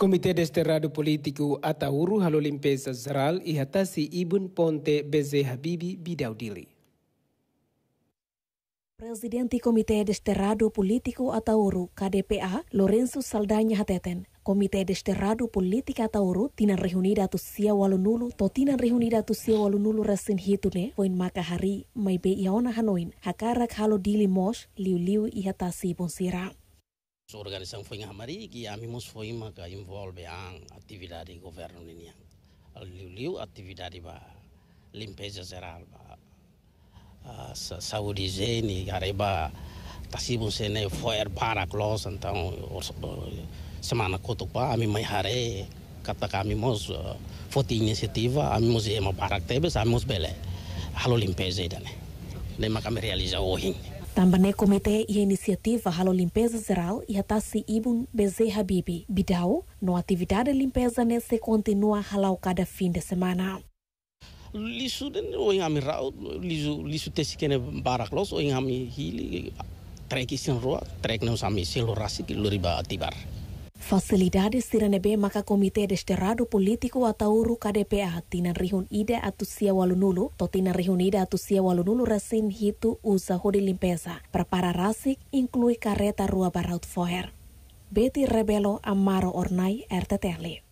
Komite Desterrado Político Atauru Halo Limpeza Zaral ihatasi Ibun Ponte Beze Habibi Bidaudili. Komite Comitê Desterrado Político Atauru, KDPA, Lorenzo Saldanya Hateten, Komite Desterrado Politika Atauru tina rehuni datu sia walunulu to tinan rehuni datu sia walunulu resin hitune poin hari mai be iona hanoin hakarak halo dili mosh liu liu ihatasi bonsira. S'organizzano fuori a Marighi, abbiamo fuori ka involve ang attività di governo in Liu attività di limpeza sa saudi zeni areba tasibun sene foyer para close então eh, semana pa ami mai hare kata kami mos eh, foti inisiativa ami mos ema barak tebes ami mos bele halo limpeza idane lema kami realiza ohin Tambane comitê e a iniciativa Halo Limpeza Geral e Atasi Ibn Bezerra Bibi Bidau, no atividade limpeza nesse continua halau cada fim de semana lisu den o yang rau lisu lisu tesi kene barak o yang hili trek isin roa trek neus ami selo rasik luriba tibar Facilidades siranebe maka Komite de Politiko atau atauru KDPA tinan rihun ida sia walunulu to tinan rihun ida sia walunulu resin hitu usaho di limpeza. Prepara rasik inklui carreta rua baraut foher. Betty Rebelo Amaro Ornay RTTL. E.